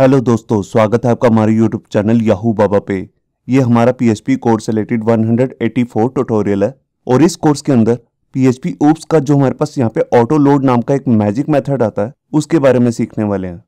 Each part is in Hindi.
हेलो दोस्तों स्वागत है आपका हमारे यूट्यूब चैनल याहू बाबा पे ये हमारा पीएचपी कोर्स रिलेटेड 184 ट्यूटोरियल है और इस कोर्स के अंदर पीएचपी ओप्स का जो हमारे पास यहाँ पे ऑटो लोड नाम का एक मैजिक मेथड आता है उसके बारे में सीखने वाले हैं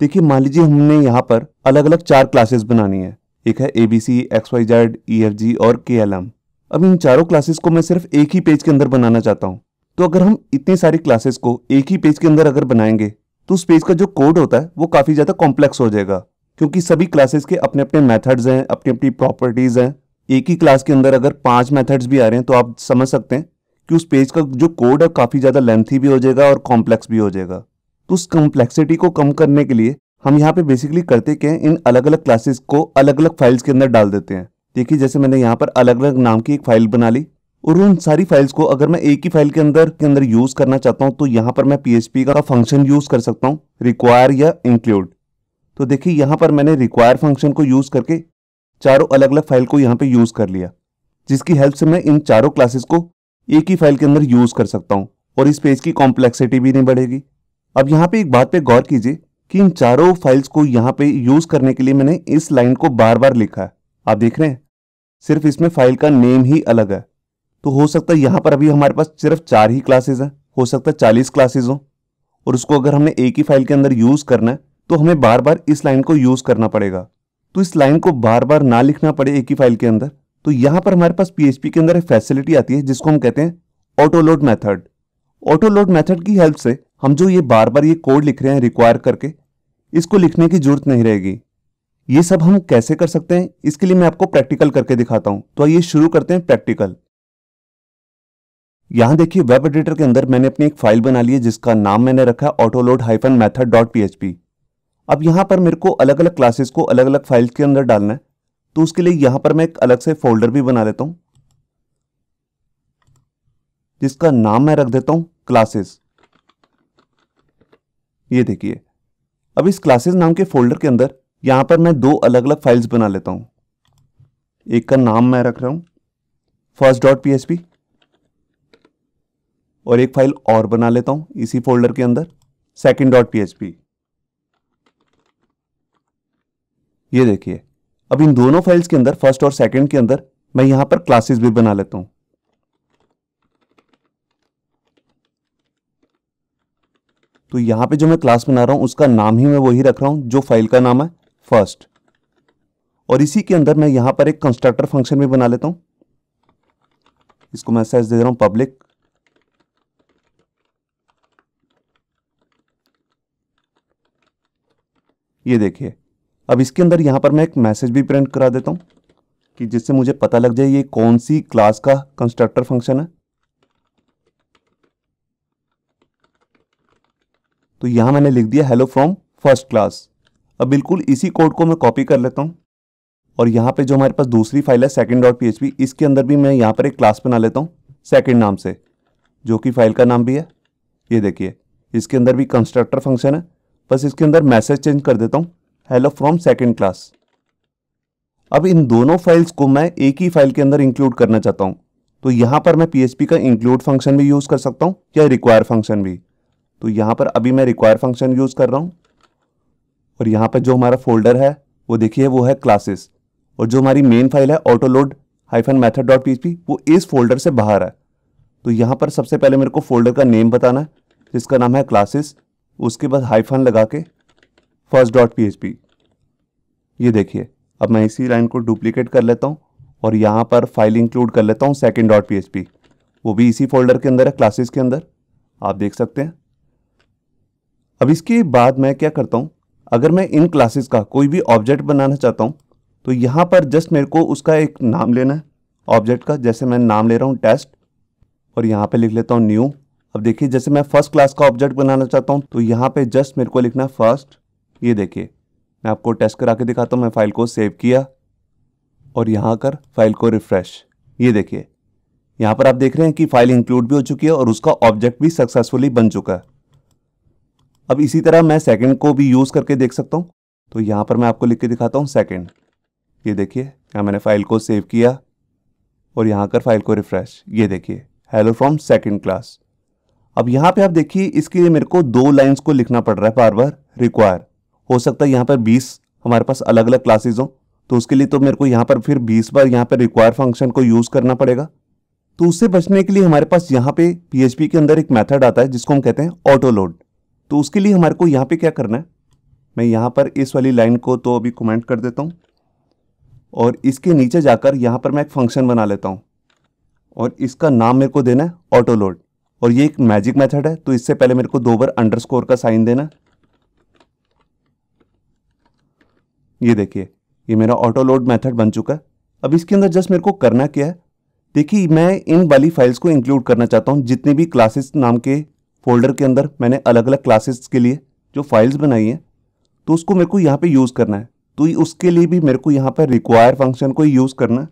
देखिए मान लीजिए हमने यहाँ पर अलग अलग चार क्लासेस बनानी है एक है A B C X Y Z E F G और के एल एम अब इन चारों क्लासेस को मैं सिर्फ एक ही पेज के अंदर बनाना चाहता हूँ तो अगर हम इतनी सारी क्लासेस को एक ही पेज के अंदर अगर बनाएंगे तो उस पेज का जो कोड होता है वो काफ़ी ज़्यादा कॉम्प्लेक्स हो जाएगा क्योंकि सभी क्लासेस के अपने अपने मेथड्स हैं अपनी अपनी प्रॉपर्टीज़ हैं एक ही क्लास के अंदर अगर पांच मेथड्स भी आ रहे हैं तो आप समझ सकते हैं कि उस पेज का जो कोड है काफ़ी ज़्यादा लेंथी भी हो जाएगा और कॉम्प्लेक्स भी हो जाएगा तो उस कॉम्प्लेक्सिटी को कम करने के लिए हम यहाँ पे बेसिकली करते क्या हैं इन अलग अलग क्लासेस को अलग अलग फाइल्स के अंदर डाल देते हैं देखिए जैसे मैंने यहाँ पर अलग अलग नाम की एक फाइल बना ली और उन सारी फाइल्स को अगर मैं एक ही फाइल के अंदर के अंदर यूज करना चाहता हूँ तो यहाँ पर मैं पी का फंक्शन यूज कर सकता हूँ रिक्वायर या इंक्लूड तो देखिए यहां पर मैंने रिक्वायर फंक्शन को यूज करके चारों अलग अलग फाइल को यहां पे यूज कर लिया जिसकी हेल्प से मैं इन चारों क्लासेस को एक ही फाइल के अंदर यूज कर सकता हूं और इस पेज की कॉम्प्लेक्सिटी भी नहीं बढ़ेगी अब यहां पे एक बात पे गौर कीजिए कि इन चारों फाइल्स को यहां पे यूज करने के लिए मैंने इस लाइन को बार बार लिखा है आप देख रहे हैं सिर्फ इसमें फाइल का नेम ही अलग है तो हो सकता है यहाँ पर अभी हमारे पास सिर्फ चार ही क्लासेज हैं हो सकता है चालीस क्लासेज हों और उसको अगर हमने एक ही फाइल के अंदर यूज़ करना है तो हमें बार बार इस लाइन को यूज़ करना पड़ेगा तो इस लाइन को बार बार ना लिखना पड़े एक ही फाइल के अंदर तो यहाँ पर हमारे पास पीएचपी के अंदर एक फैसिलिटी आती है जिसको हम कहते हैं ऑटोलोड मैथड ऑटोलोड मैथड की हेल्प से हम जो ये बार बार ये कोड लिख रहे हैं रिक्वायर करके इसको लिखने की जरूरत नहीं रहेगी ये सब हम कैसे कर सकते हैं इसके लिए मैं आपको प्रैक्टिकल करके दिखाता हूं तो आइए शुरू करते हैं प्रैक्टिकल यहां देखिए वेब एडिटर के अंदर मैंने अपनी एक फाइल बना ली है जिसका नाम मैंने रखा है autoload hyphen method dot P अब यहां पर मेरे को अलग अलग क्लासेस को अलग अलग फाइल्स के अंदर डालना है तो उसके लिए यहां पर मैं एक अलग से फोल्डर भी बना लेता हूं जिसका नाम मैं रख देता हूं क्लासेस ये देखिए अब इस क्लासेस नाम के फोल्डर के अंदर यहां पर मैं दो अलग अलग फाइल्स बना लेता हूं एक का नाम मैं रख रहा हूं फर्स्ट डॉट पी और एक फाइल और बना लेता हूं इसी फोल्डर के अंदर सेकेंड डॉट पी ये देखिए अब इन दोनों फाइल्स के अंदर फर्स्ट और सेकेंड के अंदर मैं यहां पर क्लासेस भी बना लेता हूं तो यहां पे जो मैं क्लास बना रहा हूं उसका नाम ही मैं वही रख रहा हूं जो फाइल का नाम है फर्स्ट और इसी के अंदर मैं यहां पर एक कंस्ट्रक्टर फंक्शन भी बना लेता हूं इसको मैं दे रहा हूं पब्लिक ये देखिए अब इसके अंदर यहाँ पर मैं एक मैसेज भी प्रिंट करा देता हूँ कि जिससे मुझे पता लग जाए ये कौन सी क्लास का कंस्ट्रक्टर फंक्शन है तो यहां मैंने लिख दिया हेलो फ्रॉम फर्स्ट क्लास अब बिल्कुल इसी कोड को मैं कॉपी कर लेता हूं और यहां पे जो हमारे पास दूसरी फाइल है सेकेंड डॉट पी इसके अंदर भी मैं यहां पर एक क्लास बना लेता हूं सेकेंड नाम से जो कि फाइल का नाम भी है ये देखिए इसके अंदर भी कंस्ट्रक्टर फंक्शन है बस इसके अंदर मैसेज चेंज कर देता हूँ हेलो फ्रॉम सेकेंड क्लास अब इन दोनों फाइल्स को मैं एक ही फाइल के अंदर इंक्लूड करना चाहता हूँ तो यहाँ पर मैं पी का इंक्लूड फंक्शन भी यूज़ कर सकता हूँ या रिक्वायर फंक्शन भी तो यहाँ पर अभी मैं रिक्वायर फंक्शन यूज़ कर रहा हूँ और यहाँ पर जो हमारा फोल्डर है वो देखिए वो है क्लासेस और जो हमारी मेन फाइल है autoload hyphen method dot P वो इस फोल्डर से बाहर है तो यहाँ पर सबसे पहले मेरे को फोल्डर का नेम बताना है जिसका नाम है क्लासेस उसके बाद हाईफन लगा के फर्स्ट डॉट पी ये देखिए अब मैं इसी लाइन को डुप्लीकेट कर लेता हूँ और यहाँ पर फाइल इंक्लूड कर लेता हूँ सेकेंड डॉट पी वो भी इसी फोल्डर के अंदर है क्लासेस के अंदर आप देख सकते हैं अब इसके बाद मैं क्या करता हूँ अगर मैं इन क्लासेस का कोई भी ऑब्जेक्ट बनाना चाहता हूँ तो यहाँ पर जस्ट मेरे को उसका एक नाम लेना है ऑब्जेक्ट का जैसे मैं नाम ले रहा हूँ टेस्ट और यहाँ पर लिख लेता हूँ न्यू अब देखिए जैसे मैं फर्स्ट क्लास का ऑब्जेक्ट बनाना चाहता हूँ तो यहाँ पे जस्ट मेरे को लिखना फर्स्ट ये देखिए मैं आपको टेस्ट करा के दिखाता हूँ मैं फाइल को सेव किया और यहाँ कर फाइल को रिफ्रेश ये देखिए यहाँ पर आप देख रहे हैं कि फाइल इंक्लूड भी हो चुकी है और उसका ऑब्जेक्ट भी सक्सेसफुली बन चुका है अब इसी तरह मैं सेकेंड को भी यूज़ करके देख सकता हूँ तो यहाँ पर मैं आपको लिख के दिखाता हूँ सेकेंड ये देखिए यहाँ मैंने फाइल को सेव किया और यहाँ कर फाइल को रिफ्रेश ये देखिए हेलो फ्रॉम सेकेंड क्लास अब यहाँ पे आप देखिए इसके लिए मेरे को दो लाइन्स को लिखना पड़ रहा है बार बार रिक्वायर हो सकता है यहाँ पर बीस हमारे पास अलग अलग क्लासेज हो तो उसके लिए तो मेरे को यहाँ पर फिर बीस बार यहाँ पर रिक्वायर फंक्शन को यूज़ करना पड़ेगा तो उससे बचने के लिए हमारे पास यहाँ पे पी के अंदर एक मैथड आता है जिसको हम कहते हैं ऑटो लोड तो उसके लिए हमारे को यहाँ पे क्या करना है मैं यहाँ पर इस वाली लाइन को तो अभी कमेंट कर देता हूँ और इसके नीचे जाकर यहाँ पर मैं एक फंक्शन बना लेता हूँ और इसका नाम मेरे को देना है ऑटो लोड और ये एक मैजिक मेथड है तो इससे पहले मेरे को दो बार अंडरस्कोर का साइन देना ये देखिए ये मेरा ऑटो लोड मेथड बन चुका है अब इसके अंदर जस्ट मेरे को करना क्या है देखिए मैं इन वाली फाइल्स को इंक्लूड करना चाहता हूँ जितनी भी क्लासेस नाम के फोल्डर के अंदर मैंने अलग अलग क्लासेस के लिए जो फाइल्स बनाई हैं तो उसको मेरे को यहाँ पे यूज़ करना है तो उसके लिए भी मेरे को यहाँ पर रिक्वायर फंक्शन को यूज़ करना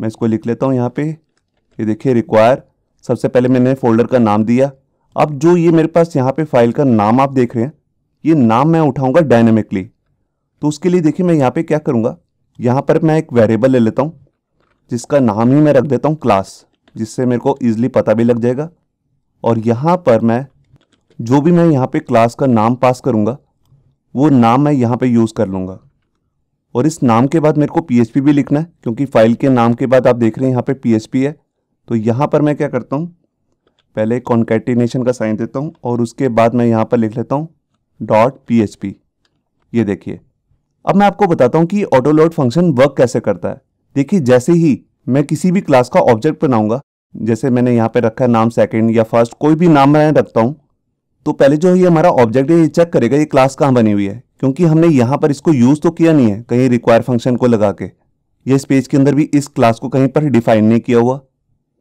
मैं इसको लिख लेता हूँ यहाँ पे ये देखिए रिक्वायर सबसे पहले मैंने फोल्डर का नाम दिया अब जो ये मेरे पास यहाँ पे फाइल का नाम आप देख रहे हैं ये नाम मैं उठाऊंगा डायनेमिकली तो उसके लिए देखिए मैं यहाँ पे क्या करूँगा यहाँ पर मैं एक वेरिएबल ले लेता हूँ जिसका नाम ही मैं रख देता हूँ क्लास जिससे मेरे को ईजिली पता भी लग जाएगा और यहाँ पर मैं जो भी मैं यहाँ पर क्लास का नाम पास करूँगा वो नाम मैं यहाँ पर यूज़ कर लूँगा और इस नाम के बाद मेरे को पी भी लिखना है क्योंकि फ़ाइल के नाम के बाद आप देख रहे हैं यहाँ पर पी है तो यहाँ पर मैं क्या करता हूँ पहले कॉन्केटिनेशन का साइन देता हूँ और उसके बाद मैं यहाँ पर लिख लेता हूँ डॉट पी ये देखिए अब मैं आपको बताता हूँ कि ऑटोलोड फंक्शन वर्क कैसे करता है देखिए जैसे ही मैं किसी भी क्लास का ऑब्जेक्ट बनाऊंगा जैसे मैंने यहाँ पे रखा है नाम सेकंड या फर्स्ट कोई भी नाम मैं रखता हूँ तो पहले जो ये हमारा ऑब्जेक्ट है ये चेक करेगा ये क्लास कहाँ बनी हुई है क्योंकि हमने यहाँ पर इसको यूज़ तो किया नहीं है कहीं रिक्वायर फंक्शन को लगा के ये स्पेज के अंदर भी इस क्लास को कहीं पर डिफाइन नहीं किया हुआ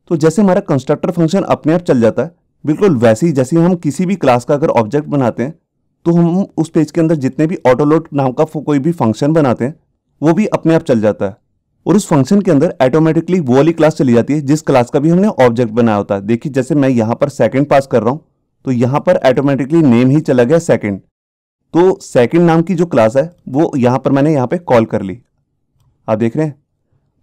तो जैसे हमारा कंस्ट्रक्टर फंक्शन अपने आप चल जाता है बिल्कुल वैसे ही जैसे हम किसी भी क्लास का अगर ऑब्जेक्ट बनाते हैं तो हम उस पेज के अंदर जितने भी ऑटोलोड नाम का कोई भी फंक्शन बनाते हैं वो भी अपने आप चल जाता है और उस फंक्शन के अंदर ऑटोमेटिकली वो वाली क्लास चली जाती है जिस क्लास का भी हमने ऑब्जेक्ट बनाया होता है देखिए जैसे मैं यहाँ पर सेकंड पास कर रहा हूँ तो यहाँ पर ऑटोमेटिकली नेम ही चला गया सेकंड तो सेकंड नाम की जो क्लास है वो यहाँ पर मैंने यहाँ पे कॉल कर ली आप देख रहे हैं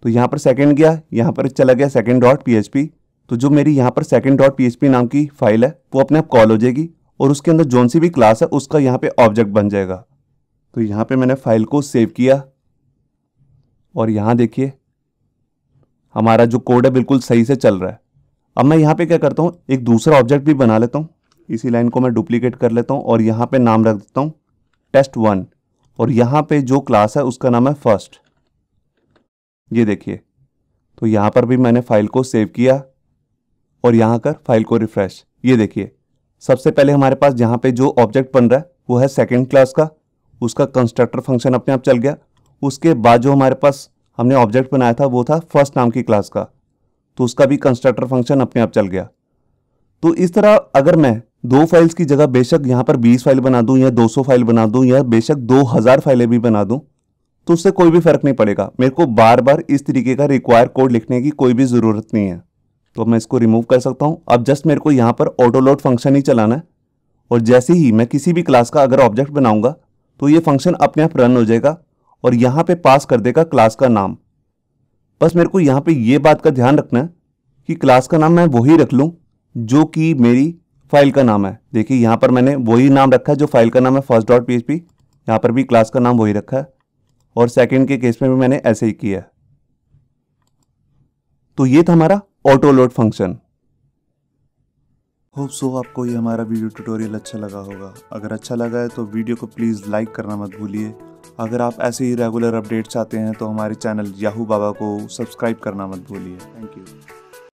तो यहाँ पर सेकेंड गया यहाँ पर चला गया सेकेंड डॉट पी तो जो मेरी यहाँ पर सेकेंड डॉट पी नाम की फाइल है वो अपने आप कॉल हो जाएगी और उसके अंदर जो सी भी क्लास है उसका यहाँ पे ऑब्जेक्ट बन जाएगा तो यहाँ पे मैंने फाइल को सेव किया और यहाँ देखिए हमारा जो कोड है बिल्कुल सही से चल रहा है अब मैं यहाँ पे क्या करता हूँ एक दूसरा ऑब्जेक्ट भी बना लेता हूँ इसी लाइन को मैं डुप्लीकेट कर लेता हूँ और यहाँ पे नाम रख देता हूँ टेस्ट वन और यहाँ पे जो क्लास है उसका नाम है फर्स्ट ये देखिए तो यहाँ पर भी मैंने फाइल को सेव किया और यहाँ कर फाइल को रिफ्रेश ये देखिए सबसे पहले हमारे पास यहाँ पे जो ऑब्जेक्ट बन रहा है वो है सेकेंड क्लास का उसका कंस्ट्रक्टर फंक्शन अपने आप चल गया उसके बाद जो हमारे पास हमने ऑब्जेक्ट बनाया था वो था फर्स्ट नाम की क्लास का तो उसका भी कंस्ट्रक्टर फंक्शन अपने आप चल गया तो इस तरह अगर मैं दो फाइल्स की जगह बेशक यहाँ पर 20 फाइल बना दूँ या 200 फाइल बना दूँ या बेशक 2000 फाइलें भी बना दूँ तो उससे कोई भी फ़र्क नहीं पड़ेगा मेरे को बार बार इस तरीके का रिक्वायर कोड लिखने की कोई भी ज़रूरत नहीं है तो मैं इसको रिमूव कर सकता हूँ अब जस्ट मेरे को यहाँ पर ऑटो लोड फंक्शन ही चलाना है और जैसे ही मैं किसी भी क्लास का अगर ऑब्जेक्ट बनाऊँगा तो ये फंक्शन अपने आप रन हो जाएगा और यहाँ पे पास कर देगा क्लास का नाम बस मेरे को यहाँ पे ये बात का ध्यान रखना है कि क्लास का नाम मैं वही रख लूँ जो कि मेरी फाइल का नाम है देखिए यहाँ पर मैंने वही नाम रखा है जो फाइल का नाम है फर्स्ट डॉट पी यहाँ पर भी क्लास का नाम वही रखा है और सेकंड के केस में भी मैंने ऐसे ही किया तो ये था हमारा auto load function hope so आपको ये हमारा वीडियो ट्यूटोरियल अच्छा लगा होगा अगर अच्छा लगा है तो वीडियो को प्लीज़ लाइक करना मत भूलिए अगर आप ऐसे ही रेगुलर अपडेट्स चाहते हैं तो हमारे चैनल याहू बाबा को सब्सक्राइब करना मत भूलिए थैंक यू